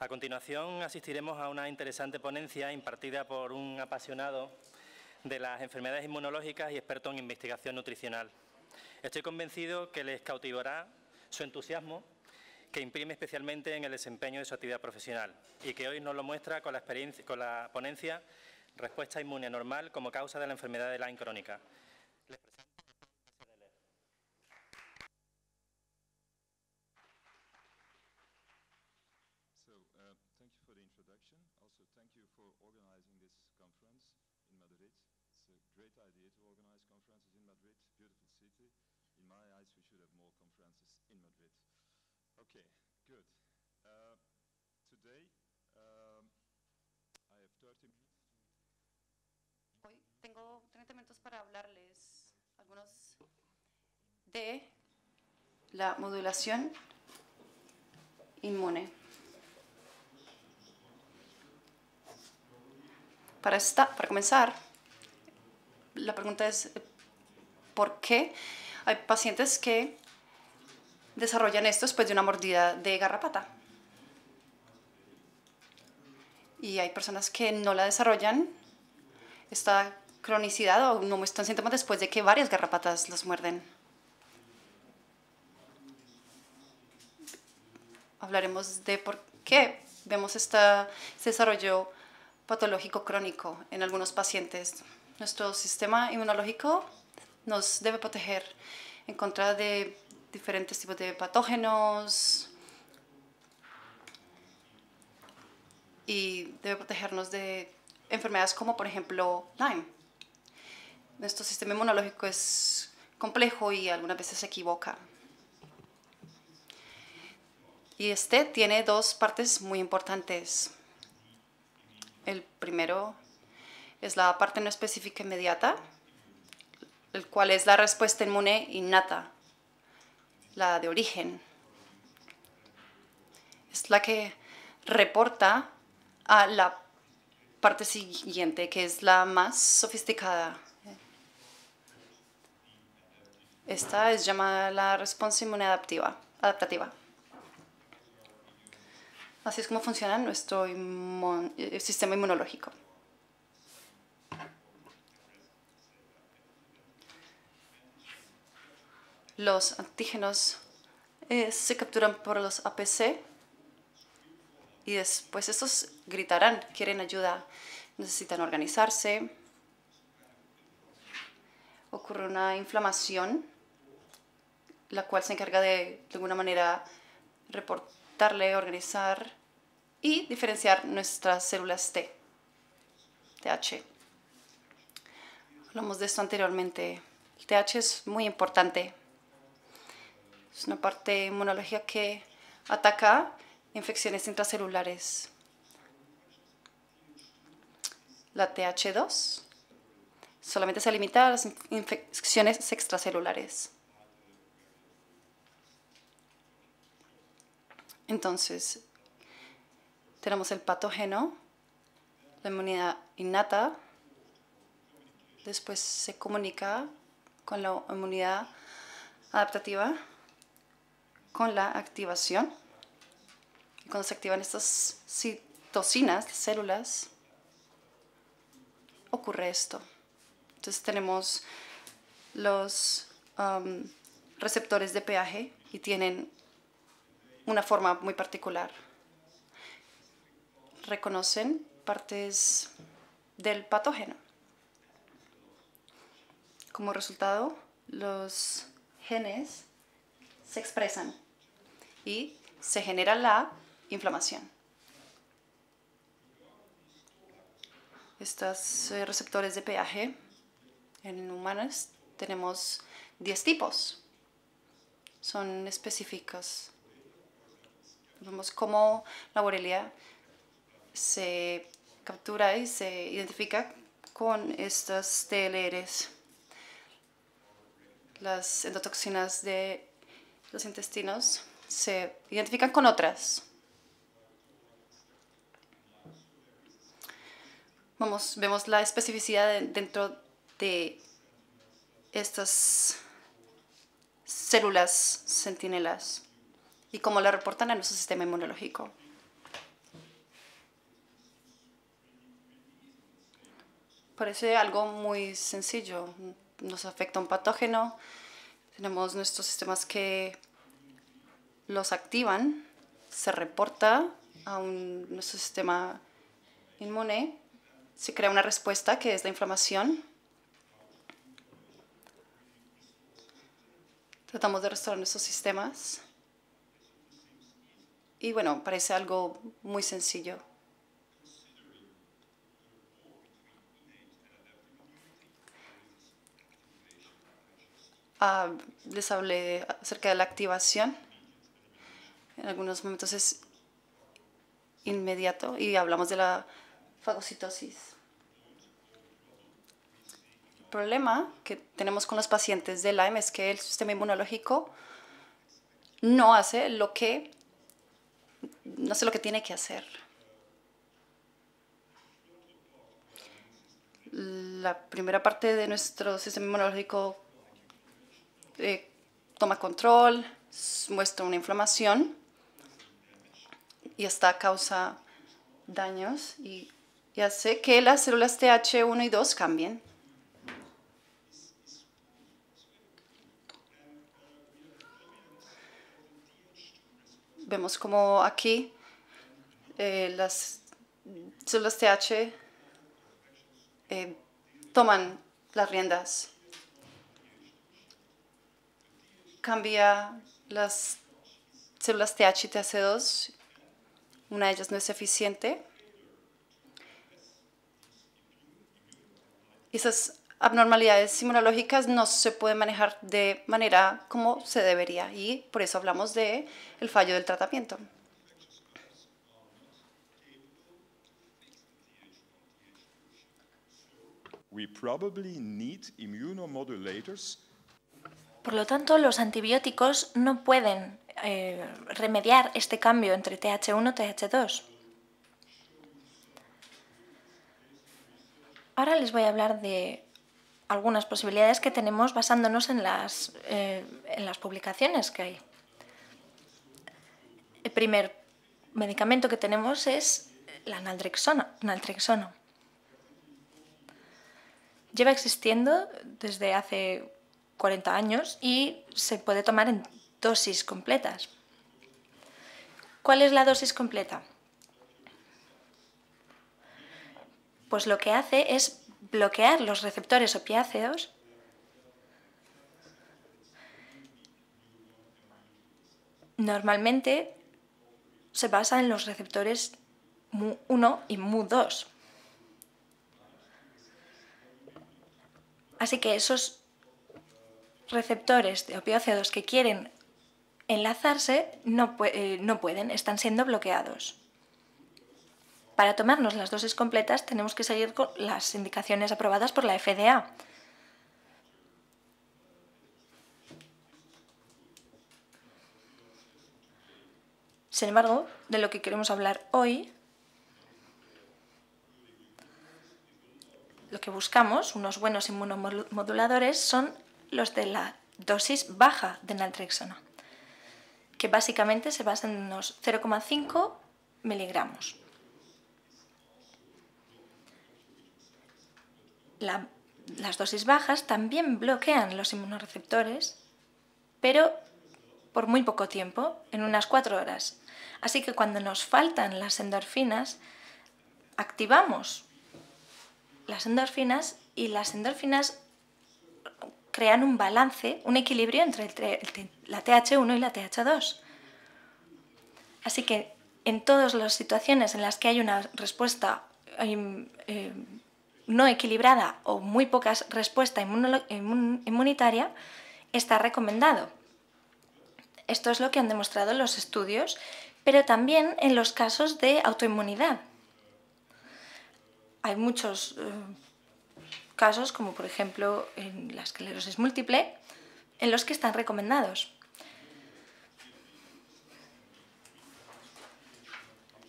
A continuación asistiremos a una interesante ponencia impartida por un apasionado de las enfermedades inmunológicas y experto en investigación nutricional. Estoy convencido que les cautivará su entusiasmo que imprime especialmente en el desempeño de su actividad profesional y que hoy nos lo muestra con la, ponencia Respuesta inmune normal como causa de la enfermedad de Lyme crónica. Hoy tengo 30 minutos para hablarles algunos de la modulación inmune. Para, para comenzar, la pregunta es, ¿por qué hay pacientes que desarrollan esto después de una mordida de garrapata? Y hay personas que no la desarrollan esta cronicidad o no muestran síntomas después de que varias garrapatas los muerden. Hablaremos de por qué vemos este desarrollo patológico crónico en algunos pacientes. Nuestro sistema inmunológico nos debe proteger en contra de diferentes tipos de patógenos y debe protegernos de enfermedades como por ejemplo Lyme. Nuestro sistema inmunológico es complejo y algunas veces se equivoca. Y este tiene dos partes muy importantes. El primero es la parte no específica inmediata, el cual es la respuesta inmune innata, la de origen. Es la que reporta a la parte siguiente, que es la más sofisticada. Esta es llamada la respuesta inmune adaptativa. Así es como funciona nuestro eh, sistema inmunológico. Los antígenos eh, se capturan por los APC y después estos gritarán, quieren ayuda, necesitan organizarse. Ocurre una inflamación, la cual se encarga de, de alguna manera, reportarle, organizar y diferenciar nuestras células T, TH. Hablamos de esto anteriormente. El TH es muy importante. Es una parte inmunológica que ataca infecciones intracelulares. La TH2 solamente se limita a las infecciones extracelulares. Entonces, tenemos el patógeno, la inmunidad innata, después se comunica con la inmunidad adaptativa, con la activación cuando se activan estas citocinas, células, ocurre esto. Entonces tenemos los um, receptores de peaje y tienen una forma muy particular. Reconocen partes del patógeno. Como resultado, los genes se expresan y se genera la inflamación. Estos eh, receptores de peaje en humanos tenemos 10 tipos. Son específicos. Vemos cómo la borelia se captura y se identifica con estas TLRs, las endotoxinas de los intestinos se identifican con otras vamos, vemos la especificidad dentro de estas células sentinelas y cómo la reportan a nuestro sistema inmunológico. Parece algo muy sencillo. Nos afecta un patógeno, tenemos nuestros sistemas que los activan, se reporta a nuestro sistema inmune se crea una respuesta que es la inflamación. Tratamos de restaurar nuestros sistemas. Y bueno, parece algo muy sencillo. Ah, les hablé acerca de la activación. En algunos momentos es inmediato y hablamos de la fagocitosis. El problema que tenemos con los pacientes de Lyme es que el sistema inmunológico no hace lo que no sé lo que tiene que hacer. La primera parte de nuestro sistema inmunológico eh, toma control, muestra una inflamación y esta causa daños y ya sé que las células TH1 y 2 cambian. Vemos como aquí eh, las células TH eh, toman las riendas. Cambia las células TH y TH2. Una de ellas no es eficiente esas abnormalidades inmunológicas no se pueden manejar de manera como se debería y por eso hablamos de el fallo del tratamiento. Por lo tanto, los antibióticos no pueden eh, remediar este cambio entre TH1 y TH2. Ahora les voy a hablar de algunas posibilidades que tenemos basándonos eh, en las, publicaciones que hay. El primer medicamento que tenemos es la naltrexona. naltrexona. Lleva existiendo desde hace 40 años y se puede tomar en dosis completas. ¿Cuál es la dosis completa? pues lo que hace es bloquear los receptores opiáceos normalmente se basa en los receptores MU1 y MU2. Así que esos receptores de opiáceos que quieren enlazarse no eh, pueden, están siendo bloqueados. Para tomarnos las dosis completas tenemos que seguir con las indicaciones aprobadas por la FDA. Sin embargo, de lo que queremos hablar hoy, lo que buscamos, unos buenos inmunomoduladores, son los de la dosis baja de naltrexona, que básicamente se basa en unos 0,5 miligramos. las dosis bajas también bloquean los inmunoreceptores, pero por muy poco tiempo, en unas cuatro horas. Así que cuando nos faltan las endorfinas, activamos las endorfinas y las endorfinas crean un balance, un equilibrio entre la TH1 y la TH2. Así que en todas las situaciones en las que hay una respuesta em, em, no equilibrada o muy poca respuesta inmunitaria, está recomendado. Esto es lo que han demostrado los estudios, pero también en los casos de autoinmunidad. Hay muchos eh, casos, como por ejemplo en la esclerosis múltiple, en los que están recomendados.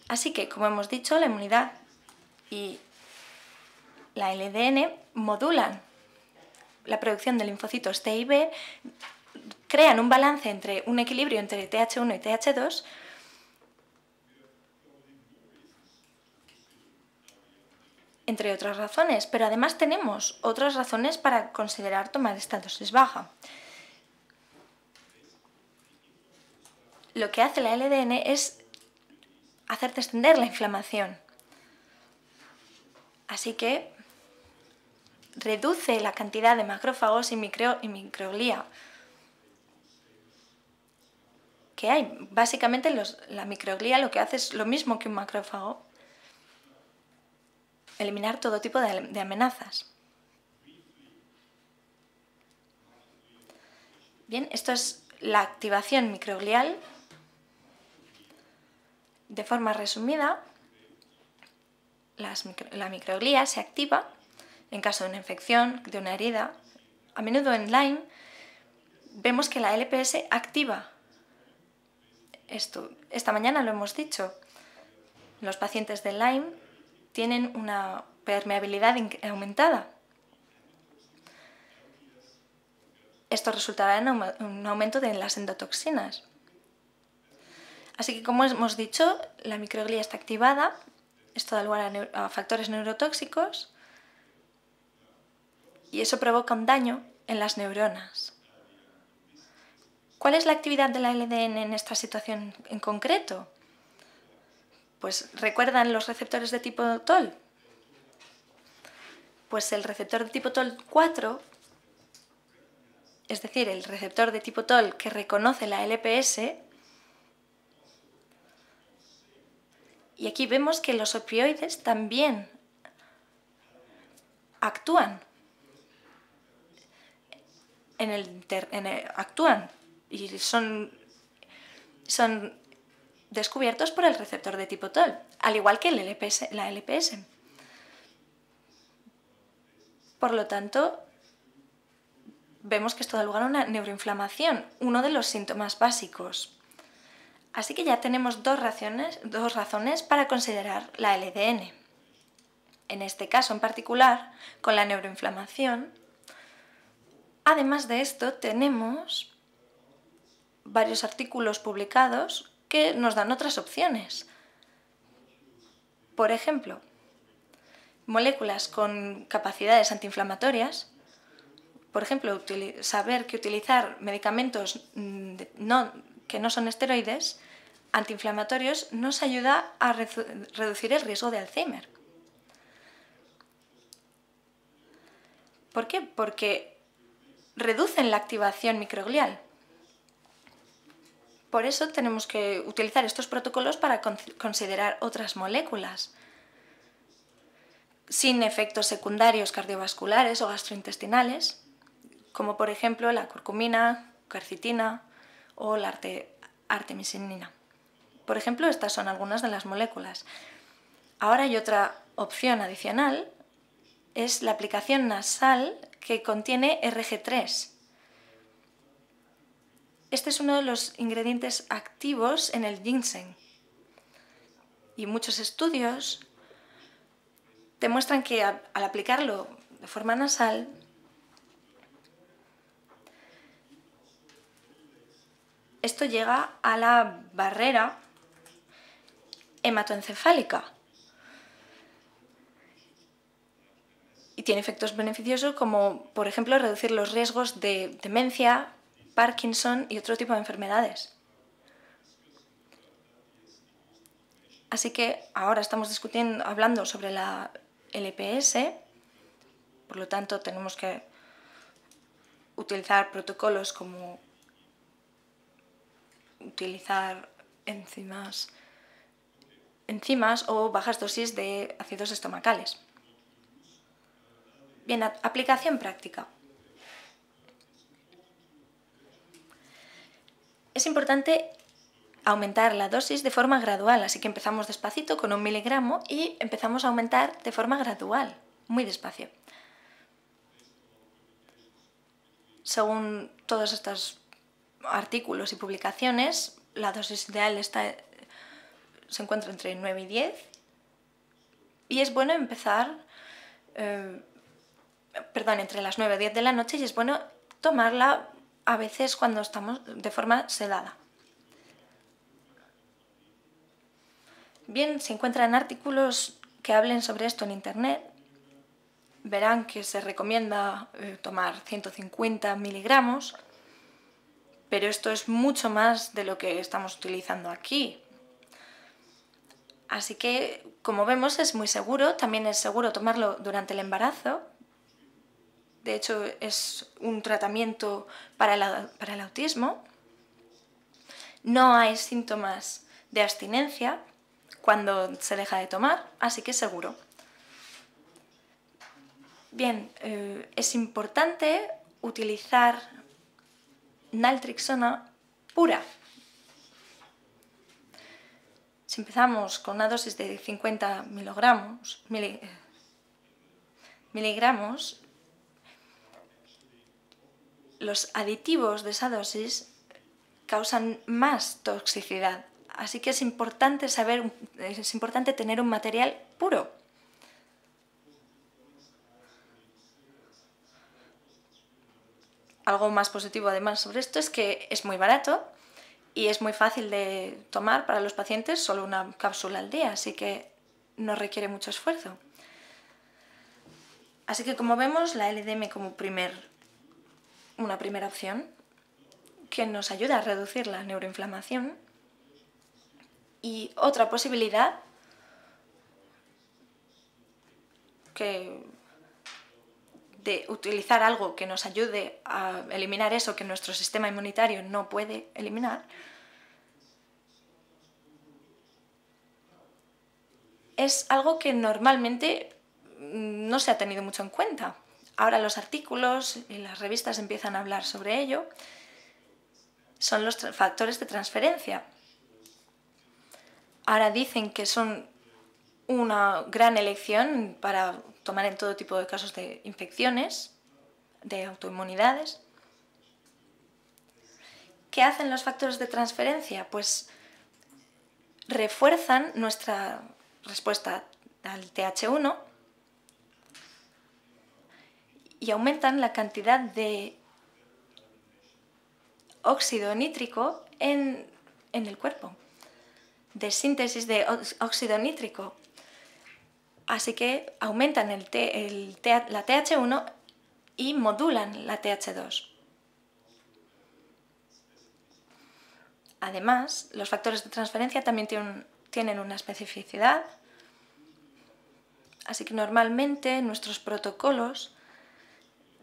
Así que, como hemos dicho, la inmunidad y la LDN, modulan la producción de linfocitos T y B, crean un balance entre un equilibrio entre TH1 y TH2 entre otras razones, pero además tenemos otras razones para considerar tomar esta dosis baja. Lo que hace la LDN es hacer descender la inflamación. Así que reduce la cantidad de macrófagos y, micro, microglía que hay. Básicamente la microglía lo que hace es lo mismo que un macrófago, eliminar todo tipo de, amenazas. Bien, esto es la activación microglial. De forma resumida, la microglía se activa en caso de una infección, de una herida. A menudo en Lyme vemos que la LPS activa Esta mañana lo hemos dicho. Los pacientes de Lyme tienen una permeabilidad aumentada. Esto resultará en un aumento de las endotoxinas. Así que, como hemos dicho, la microglía está activada, esto da lugar a factores neurotóxicos, y eso provoca un daño en las neuronas. ¿Cuál es la actividad de la LDN en esta situación en concreto? Pues recuerdan los receptores de tipo TOL. Pues el receptor de tipo TOL 4, es decir, el receptor de tipo TOL que reconoce la LPS, y aquí vemos que los opioides también actúan actúan y son, son descubiertos por el receptor de tipo TOL, al igual que el LPS, la LPS. Por lo tanto, vemos que esto da lugar a una neuroinflamación, uno de los síntomas básicos. Así que ya tenemos dos razones, dos razones para considerar la LDN. En este caso en particular, con la neuroinflamación, Además de esto, tenemos varios artículos publicados que nos dan otras opciones. Por ejemplo, moléculas con capacidades antiinflamatorias, por ejemplo, saber que utilizar medicamentos mm, que no son esteroides, antiinflamatorios, nos ayuda a reducir el riesgo de Alzheimer. ¿Por qué? Porque reducen la activación microglial. Por eso tenemos que utilizar estos protocolos para considerar otras moléculas sin efectos secundarios cardiovasculares o gastrointestinales, como por ejemplo la curcumina, carcitina o la artemisinina. Por ejemplo, estas son algunas de las moléculas. Ahora hay otra opción adicional, es la aplicación nasal que contiene RG3. Este es uno de los ingredientes activos en el ginseng. Y muchos estudios demuestran que al aplicarlo de forma nasal, esto llega a la barrera hematoencefálica, tiene efectos beneficiosos como, por ejemplo, reducir los riesgos de demencia, Parkinson y otro tipo de enfermedades. Así que ahora estamos discutiendo, hablando sobre la LPS, por lo tanto tenemos que utilizar protocolos como utilizar enzimas, enzimas o bajas dosis de ácidos estomacales. Bien, aplicación práctica. Es importante aumentar la dosis de forma gradual, así que empezamos despacito con un miligramo y empezamos a aumentar de forma gradual, muy despacio. Según todos estos artículos y publicaciones, la dosis ideal está, se encuentra entre 9 y 10 y es bueno empezar eh, perdón, entre las 9 y 10 de la noche y es bueno tomarla a veces cuando estamos de forma sedada. Bien, se encuentran artículos que hablen sobre esto en Internet, verán que se recomienda eh, tomar 150 miligramos, pero esto es mucho más de lo que estamos utilizando aquí. Así que, como vemos, es muy seguro, también es seguro tomarlo durante el embarazo, de hecho es un tratamiento para, el autismo. No hay síntomas de abstinencia cuando se deja de tomar, así que seguro. Bien, eh, es importante utilizar naltrixona pura. Si empezamos con una dosis de 50 miligramos eh, los aditivos de esa dosis causan más toxicidad. Así que es importante saber, es importante tener un material puro. Algo más positivo además sobre esto es que es muy barato y es muy fácil de tomar para los pacientes, solo una cápsula al día, así que no requiere mucho esfuerzo. Así que como vemos, la LDM como primer una primera opción que nos ayuda a reducir la neuroinflamación. Y otra posibilidad de utilizar algo que nos ayude a eliminar eso que nuestro sistema inmunitario no puede eliminar, es algo que normalmente no se ha tenido mucho en cuenta ahora los artículos y las revistas empiezan a hablar sobre ello, son los factores de transferencia. Ahora dicen que son una gran elección para tomar en todo tipo de casos de infecciones, de autoinmunidades. ¿Qué hacen los factores de transferencia? Pues refuerzan nuestra respuesta al TH1 y aumentan la cantidad de óxido nítrico en, el cuerpo, de síntesis de óxido nítrico. Así que aumentan el, la TH1 y modulan la TH2. Además, los factores de transferencia también tienen una especificidad, así que normalmente nuestros protocolos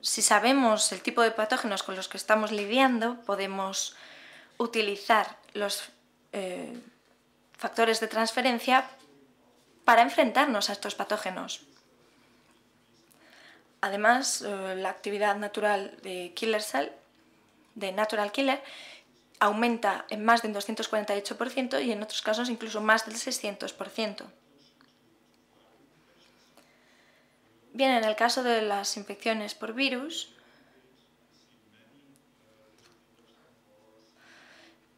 si sabemos el tipo de patógenos con los que estamos lidiando, podemos utilizar los eh, factores de transferencia para enfrentarnos a estos patógenos. Además, eh, la actividad natural de Killer Cell, de Natural Killer, aumenta en más del 248% y en otros casos incluso más del 600%. Bien, en el caso de las infecciones por virus,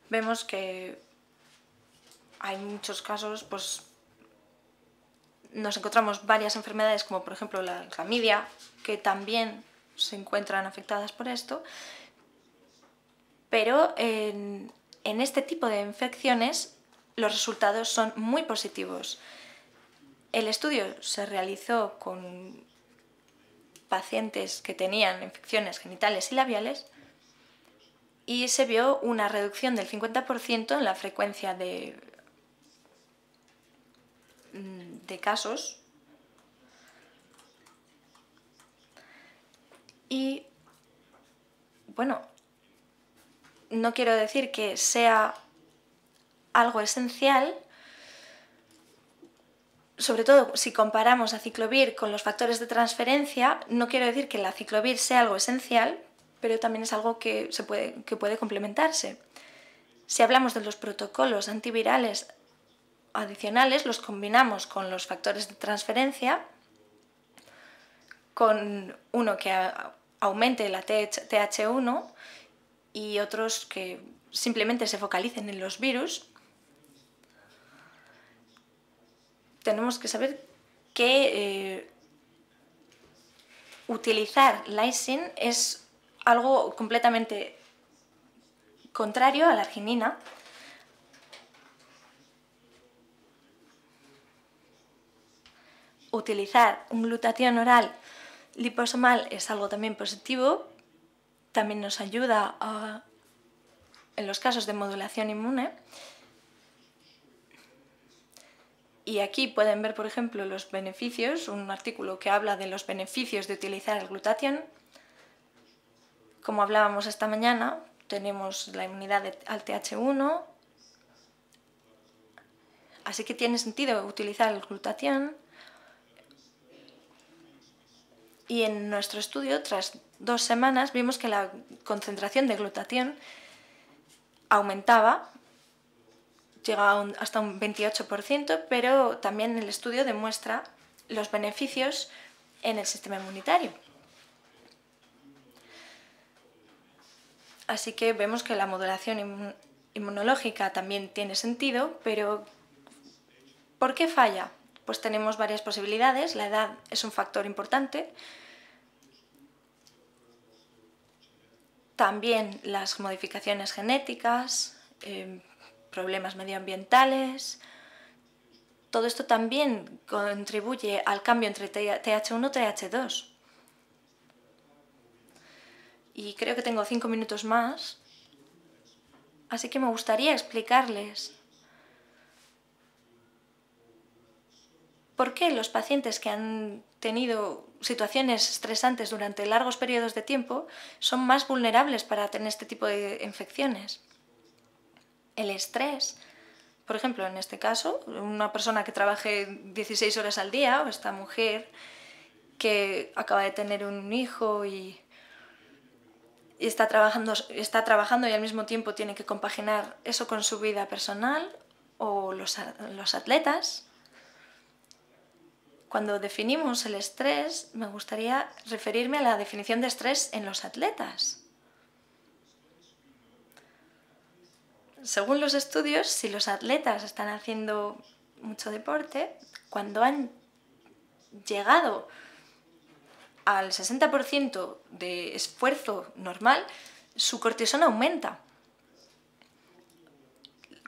vemos que hay muchos casos, pues nos encontramos varias enfermedades como por ejemplo la clamidia, que también se encuentran afectadas por esto, pero en este tipo de infecciones los resultados son muy positivos. El estudio se realizó con pacientes que tenían infecciones genitales y labiales y se vio una reducción del 50% en la frecuencia de, mm, de casos y bueno, no quiero decir que sea algo esencial, sobre todo si comparamos a ciclovir con los factores de transferencia, no quiero decir que la ciclovir sea algo esencial, pero también es algo que, se puede, que puede complementarse. Si hablamos de los protocolos antivirales adicionales, los combinamos con los factores de transferencia, con uno que aumente la TH1 y otros que simplemente se focalicen en los virus tenemos que saber que eh, utilizar lysine es algo completamente contrario a la arginina. Utilizar un glutatión oral liposomal es algo también positivo, también nos ayuda en los casos de modulación inmune. Y aquí pueden ver, por ejemplo, los beneficios, un artículo que habla de los beneficios de utilizar el glutatión. Como hablábamos esta mañana, tenemos la inmunidad al TH1, así que tiene sentido utilizar el glutatión. Y en nuestro estudio, tras dos semanas, vimos que la concentración de glutatión aumentaba llega hasta un 28%, pero también el estudio demuestra los beneficios en el sistema inmunitario. Así que vemos que la modulación inmunológica también tiene sentido, pero ¿por qué falla? Pues tenemos varias posibilidades, la edad es un factor importante, también las modificaciones genéticas, em, problemas medioambientales. Todo esto también contribuye al cambio entre TH1 y TH2. Y creo que tengo cinco minutos más, así que me gustaría explicarles por qué los pacientes que han tenido situaciones estresantes durante largos periodos de tiempo son más vulnerables para tener este tipo de infecciones el estrés. Por ejemplo, en este caso, una persona que trabaje 16 horas al día, o esta mujer que acaba de tener un hijo y, está, trabajando, está trabajando y al mismo tiempo tiene que compaginar eso con su vida personal, o los atletas. Cuando definimos el estrés, me gustaría referirme a la definición de estrés en los atletas. según los estudios, si los atletas están haciendo mucho deporte, cuando han llegado al 60% de esfuerzo normal, su cortisol aumenta.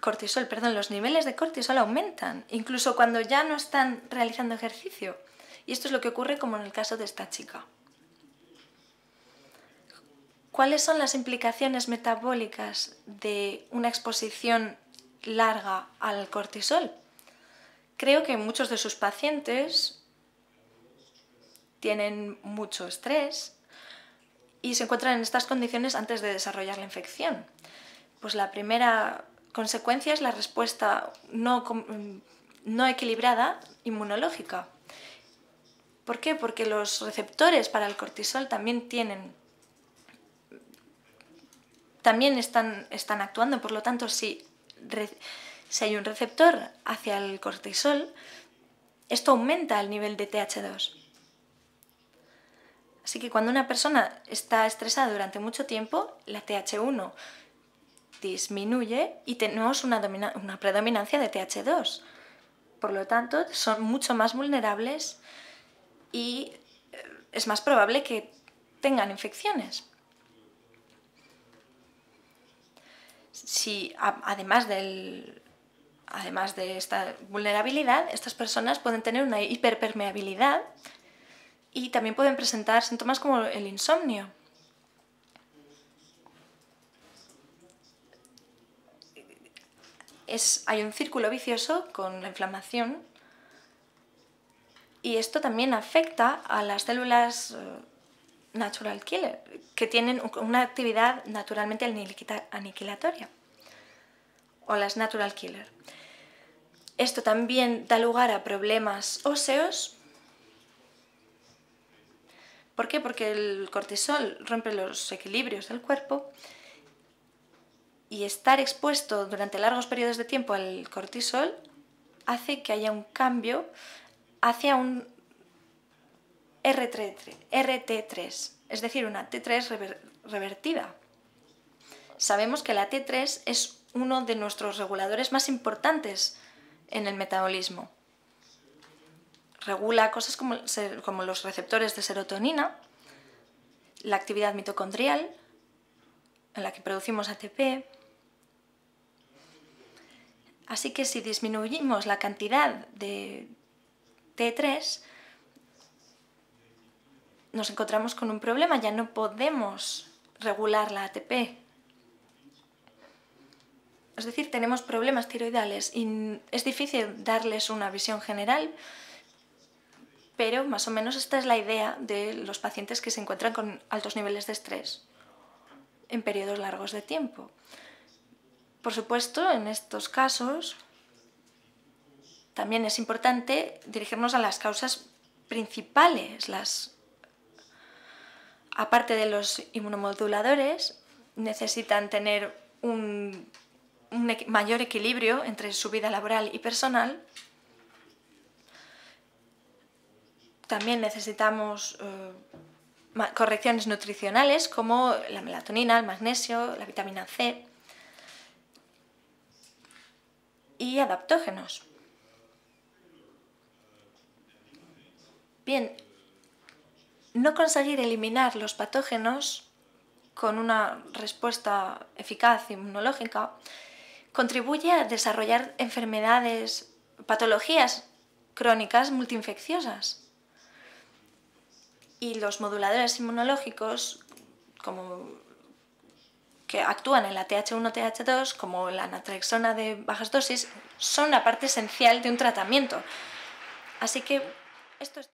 Cortisol, perdón, los niveles de cortisol aumentan, incluso cuando ya no están realizando ejercicio. Y esto es lo que ocurre como en el caso de esta chica. ¿Cuáles son las implicaciones metabólicas de una exposición larga al cortisol? Creo que muchos de sus pacientes tienen mucho estrés y se encuentran en estas condiciones antes de desarrollar la infección. Pues la primera consecuencia es la respuesta no, no equilibrada inmunológica. ¿Por qué? Porque los receptores para el cortisol también tienen también están, están actuando. Por lo tanto, si, hay un receptor hacia el cortisol, esto aumenta el nivel de TH2. Así que cuando una persona está estresada durante mucho tiempo, la TH1 disminuye y tenemos una predominancia de TH2. Por lo tanto, son mucho más vulnerables y eh, es más probable que tengan infecciones. si además del además de esta vulnerabilidad, estas personas pueden tener una hiperpermeabilidad y también pueden presentar síntomas como el insomnio. Es, hay un círculo vicioso con la inflamación y esto también afecta a las células eh, natural killer, que tienen una actividad naturalmente aniquilatoria, o las natural killer. Esto también da lugar a problemas óseos. ¿Por qué? Porque el cortisol rompe los equilibrios del cuerpo y estar expuesto durante largos periodos de tiempo al cortisol hace que haya un cambio hacia un RT3, es decir, una T3 revertida. Sabemos que la T3 es uno de nuestros reguladores más importantes en el metabolismo. Regula cosas como, como los receptores de serotonina, la actividad mitocondrial, en la que producimos ATP. Así que si disminuimos la cantidad de T3, nos encontramos con un problema, ya no podemos regular la ATP. Es decir, tenemos problemas tiroidales y es difícil darles una visión general, pero más o menos esta es la idea de los pacientes que se encuentran con altos niveles de estrés en periodos largos de tiempo. Por supuesto, en estos casos también es importante dirigirnos a las causas principales, las aparte de los inmunomoduladores, necesitan tener un, mayor equilibrio entre su vida laboral y personal. También necesitamos eh, correcciones nutricionales como la melatonina, el magnesio, la vitamina C y adaptógenos. Bien, no conseguir eliminar los patógenos con una respuesta eficaz inmunológica contribuye a desarrollar enfermedades, patologías crónicas multiinfecciosas. Y los moduladores inmunológicos, como que actúan en la TH1-TH2, como la natrexona de bajas dosis, son una parte esencial de un tratamiento. Así que esto es...